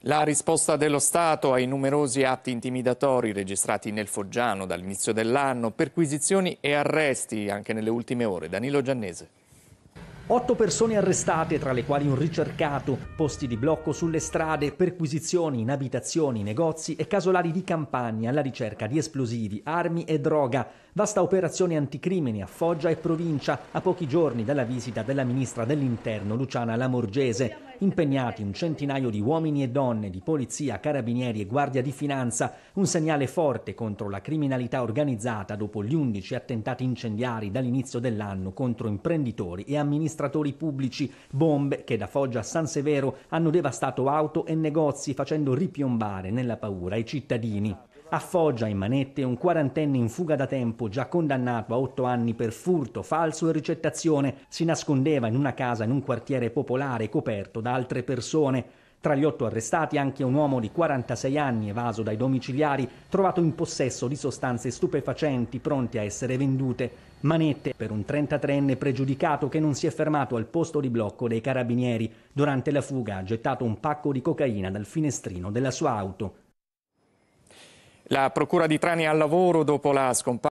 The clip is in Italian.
La risposta dello Stato ai numerosi atti intimidatori registrati nel Foggiano dall'inizio dell'anno, perquisizioni e arresti anche nelle ultime ore. Danilo Giannese. Otto persone arrestate, tra le quali un ricercato, posti di blocco sulle strade, perquisizioni in abitazioni, negozi e casolari di campagna alla ricerca di esplosivi, armi e droga. Vasta operazione anticrimini a Foggia e provincia, a pochi giorni dalla visita della ministra dell'Interno Luciana Lamorgese impegnati un centinaio di uomini e donne di polizia, carabinieri e guardia di finanza, un segnale forte contro la criminalità organizzata dopo gli 11 attentati incendiari dall'inizio dell'anno contro imprenditori e amministratori pubblici, bombe che da Foggia a San Severo hanno devastato auto e negozi facendo ripiombare nella paura i cittadini. A Foggia, in manette, un quarantenne in fuga da tempo, già condannato a otto anni per furto, falso e ricettazione, si nascondeva in una casa in un quartiere popolare coperto da altre persone. Tra gli otto arrestati anche un uomo di 46 anni evaso dai domiciliari, trovato in possesso di sostanze stupefacenti pronte a essere vendute. Manette per un 33enne pregiudicato che non si è fermato al posto di blocco dei carabinieri. Durante la fuga ha gettato un pacco di cocaina dal finestrino della sua auto. La procura di Trani è al lavoro dopo la scomparsa.